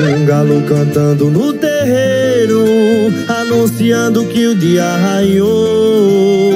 um galo cantando no terreiro anunciando que o dia raiou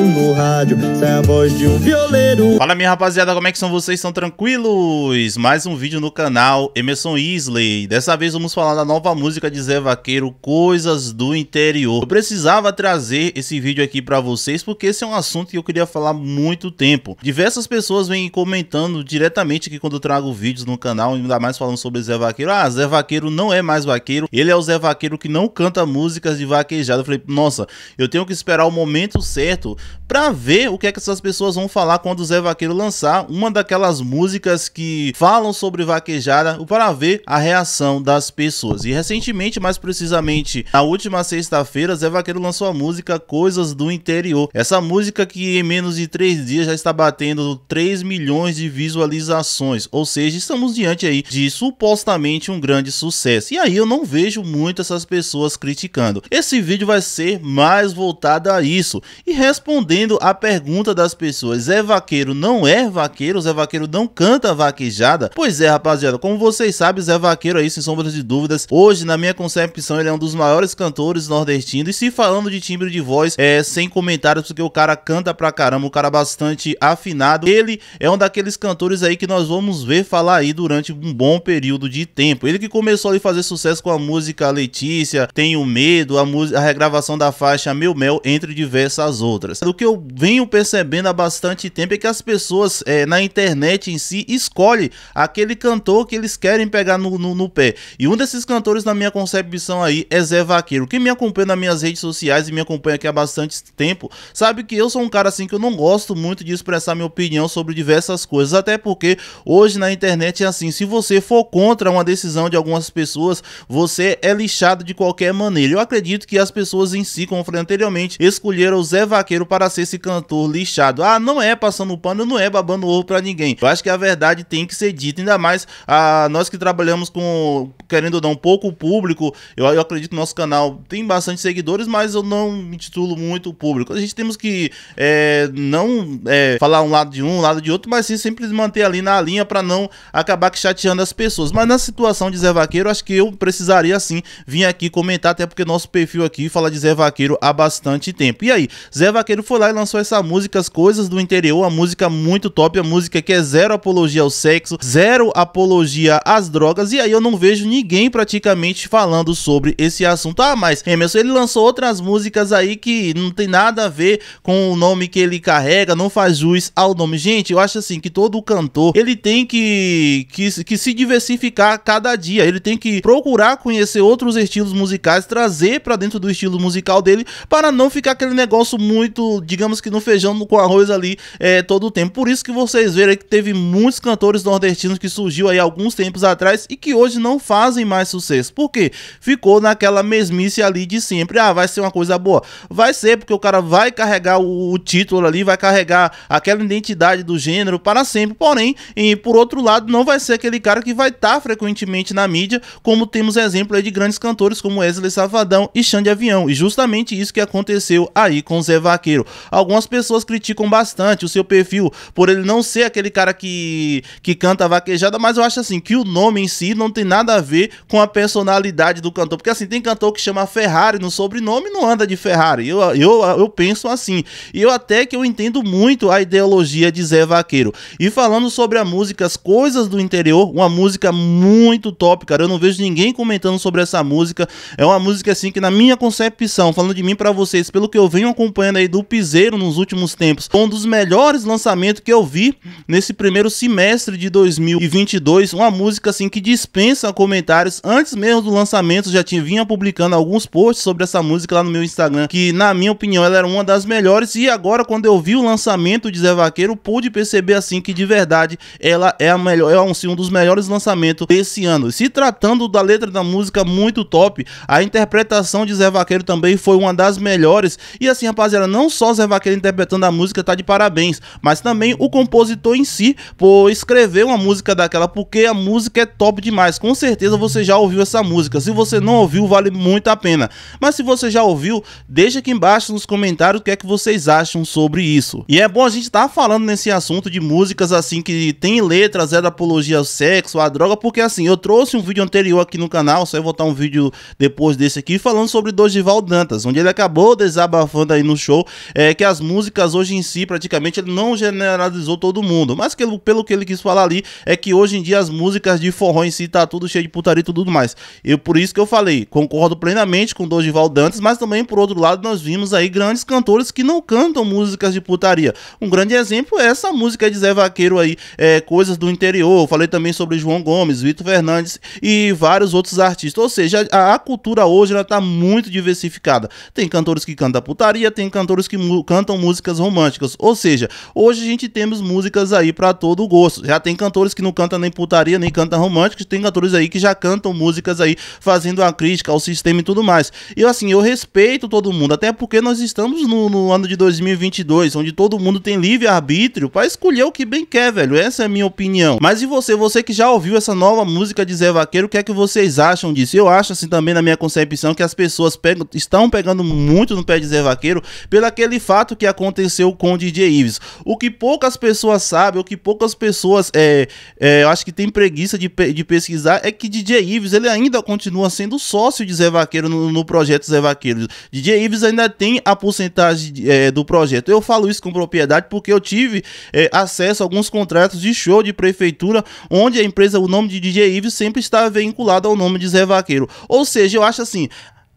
no rádio. sai a voz de um violeiro. Fala minha rapaziada, como é que são vocês? Estão tranquilos? Mais um vídeo no canal Emerson Isley. Dessa vez vamos falar da nova música de Zé Vaqueiro, Coisas do Interior. Eu precisava trazer esse vídeo aqui para vocês porque esse é um assunto que eu queria falar muito tempo. Diversas pessoas vêm comentando diretamente que quando eu trago vídeos no canal, ainda mais falando sobre Zé Vaqueiro, ah, Zé Vaqueiro não é mais vaqueiro, ele é o Zé Vaqueiro que não canta músicas de vaqueiro planejado. Eu falei, nossa, eu tenho que esperar o momento certo para ver o que é que essas pessoas vão falar quando o Zé Vaqueiro lançar uma daquelas músicas que falam sobre vaquejada, para ver a reação das pessoas. E recentemente, mais precisamente na última sexta-feira, Zé Vaqueiro lançou a música Coisas do Interior. Essa música que em menos de três dias já está batendo 3 milhões de visualizações, ou seja, estamos diante aí de supostamente um grande sucesso. E aí eu não vejo muito essas pessoas criticando. Esse vídeo vai ser mais voltado a isso. E respondendo a pergunta das pessoas, é vaqueiro, não é vaqueiro? Zé Vaqueiro não canta vaquejada? Pois é, rapaziada, como vocês sabem, Zé Vaqueiro aí, sem sombra de dúvidas, hoje, na minha concepção, ele é um dos maiores cantores nordestinos. E se falando de timbre de voz, é sem comentários, porque o cara canta pra caramba, o cara bastante afinado. Ele é um daqueles cantores aí que nós vamos ver falar aí durante um bom período de tempo. Ele que começou a fazer sucesso com a música Letícia, Tenho Medo, a música da regravação da faixa Mil Mel, entre diversas outras. O que eu venho percebendo há bastante tempo é que as pessoas é, na internet em si escolhem aquele cantor que eles querem pegar no, no, no, pé. E um desses cantores, na minha concepção aí, é Zé Vaqueiro. Quem me acompanha nas minhas redes sociais e me acompanha aqui há bastante tempo, sabe que eu sou um cara assim que eu não gosto muito de expressar minha opinião sobre diversas coisas. Até porque hoje na internet é assim, se você for contra uma decisão de algumas pessoas, você é lixado de qualquer maneira. Eu acredito que as as pessoas em si, como eu falei anteriormente, escolheram o Zé Vaqueiro para ser esse cantor lixado. Ah, não é passando pano, não é babando ovo para ninguém. Eu acho que a verdade tem que ser dita, ainda mais a ah, nós que trabalhamos com, querendo dar um pouco público. Eu, eu acredito que nosso canal tem bastante seguidores, mas eu não me titulo muito público. A gente temos que é, não é, falar um lado de um, um lado de outro, mas sim sempre manter ali na linha para não acabar chateando as pessoas. Mas na situação de Zé Vaqueiro, acho que eu precisaria sim vir aqui comentar, até porque nosso perfil aqui aqui, falar de Zé Vaqueiro há bastante tempo. E aí, Zé Vaqueiro foi lá e lançou essa música As Coisas do Interior, a música muito top, a música que é zero apologia ao sexo, zero apologia às drogas, e aí eu não vejo ninguém praticamente falando sobre esse assunto. Ah, mas Emerson, ele lançou outras músicas aí que não tem nada a ver com o nome que ele carrega, não faz jus ao nome. Gente, eu acho assim que todo cantor, ele tem que, que, que se diversificar cada dia, ele tem que procurar conhecer outros estilos musicais, trazer para dentro do estilo musical dele, para não ficar aquele negócio muito, digamos que no feijão com arroz ali é, todo o tempo. Por isso que vocês verem que teve muitos cantores nordestinos que surgiu aí alguns tempos atrás e que hoje não fazem mais sucesso. Por quê? Ficou naquela mesmice ali de sempre. Ah, vai ser uma coisa boa. Vai ser, porque o cara vai carregar o, o título ali, vai carregar aquela identidade do gênero para sempre. Porém, e por outro lado, não vai ser aquele cara que vai estar tá frequentemente na mídia, como temos exemplo aí de grandes cantores como Wesley Safadão e Xande avião. E justamente isso que aconteceu aí com o Zé Vaqueiro. Algumas pessoas criticam bastante o seu perfil por ele não ser aquele cara que, que canta vaquejada, mas eu acho assim que o nome em si não tem nada a ver com a personalidade do cantor. Porque assim, tem cantor que chama Ferrari no sobrenome e não anda de Ferrari. Eu, eu, eu penso assim. E eu até que eu entendo muito a ideologia de Zé Vaqueiro. E falando sobre a música As Coisas do Interior, uma música muito top, cara. Eu não vejo ninguém comentando sobre essa música. É uma música assim que na minha concepção, falando de mim para vocês, pelo que eu venho acompanhando aí do Piseiro nos últimos tempos, um dos melhores lançamentos que eu vi nesse primeiro semestre de 2022, uma música assim que dispensa comentários. Antes mesmo do lançamento, já tinha vinha publicando alguns posts sobre essa música lá no meu Instagram, que na minha opinião ela era uma das melhores e agora quando eu vi o lançamento de Zé Vaqueiro, pude perceber assim que de verdade ela é a melhor, é um, assim, um dos melhores lançamentos desse ano. Se tratando da letra da música muito top, a interpretação de Zé Vaqueiro Vaqueiro também foi uma das melhores. E assim, rapaziada, não só Zé Vaqueiro interpretando a música tá de parabéns, mas também o compositor em si por escrever uma música daquela, porque a música é top demais. Com certeza você já ouviu essa música. Se você não ouviu, vale muito a pena. Mas se você já ouviu, deixa aqui embaixo nos comentários o que é que vocês acham sobre isso. E é bom a gente estar tá falando nesse assunto de músicas assim que tem letras, é da apologia ao sexo, à droga, porque assim, eu trouxe um vídeo anterior aqui no canal, só eu vou botar um vídeo depois desse aqui, falando sobre Dorival Dantas, onde ele acabou desabafando aí no show é, que as músicas hoje em si, praticamente, ele não generalizou todo mundo. Mas que, pelo que ele quis falar ali, é que hoje em dia as músicas de forró em si tá tudo cheio de putaria e tudo mais. E por isso que eu falei, concordo plenamente com Dorival Dantas, mas também, por outro lado, nós vimos aí grandes cantores que não cantam músicas de putaria. Um grande exemplo é essa música de Zé Vaqueiro aí, é, Coisas do Interior. Eu falei também sobre João Gomes, Vitor Fernandes e vários outros artistas. Ou seja, a, a cultura hoje ela tá muito muito diversificada. Tem cantores que cantam putaria, tem cantores que cantam músicas românticas. Ou seja, hoje a gente temos músicas aí para todo gosto. Já tem cantores que não cantam nem putaria, nem cantam românticos, tem cantores aí que já cantam músicas aí fazendo a crítica ao sistema e tudo mais. E assim, eu respeito todo mundo, até porque nós estamos no, no ano de 2022, onde todo mundo tem livre arbítrio para escolher o que bem quer, velho. Essa é a minha opinião. Mas e você, você que já ouviu essa nova música de Zé Vaqueiro, o que é que vocês acham disso? Eu acho assim também na minha concepção que as pessoas pegam, estão pegando muito no pé de Zé Vaqueiro pelo aquele fato que aconteceu com o DJ Ives. O que poucas pessoas sabem, o que poucas pessoas é, é, acho que tem preguiça de, de pesquisar, é que DJ Ives ele ainda continua sendo sócio de Zé Vaqueiro no, no projeto Zé Vaqueiro. DJ Ives ainda tem a porcentagem é, do projeto. Eu falo isso com propriedade porque eu tive é, acesso a alguns contratos de show de prefeitura onde a empresa, o nome de DJ Ives sempre estava vinculado ao nome de Zé Vaqueiro. Ou seja, eu acho assim,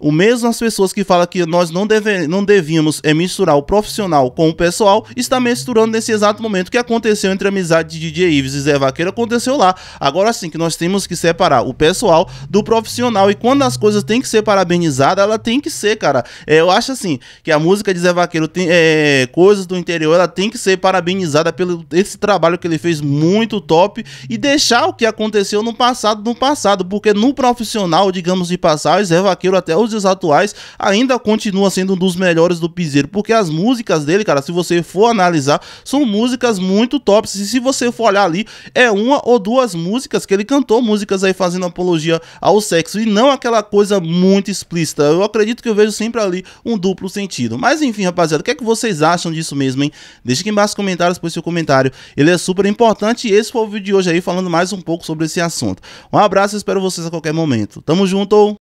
o mesmo as pessoas que falam que nós não, deve, não devíamos é, misturar o profissional com o pessoal, está misturando nesse exato momento que aconteceu entre a amizade de DJ Ives e Zé Vaqueiro, aconteceu lá. Agora sim que nós temos que separar o pessoal do profissional e quando as coisas têm que ser parabenizadas, ela tem que ser, cara. É, eu acho assim, que a música de Zé Vaqueiro tem é, coisas do interior, ela tem que ser parabenizada pelo esse trabalho que ele fez muito top e deixar o que aconteceu no passado no passado, porque no profissional, digamos de o Zé Vaqueiro até os atuais, ainda continua sendo um dos melhores do Piseiro, porque as músicas dele, cara, se você for analisar, são músicas muito tops. E se você for olhar ali, é uma ou duas músicas que ele cantou, músicas aí fazendo apologia ao sexo e não aquela coisa muito explícita. Eu acredito que eu vejo sempre ali um duplo sentido. Mas enfim, rapaziada, o que é que vocês acham disso mesmo, hein? Deixa aqui embaixo nos comentários, pois seu comentário ele é super importante. E esse foi o vídeo de hoje aí, falando mais um pouco sobre esse assunto. Um abraço, espero vocês a qualquer momento. Tamo junto!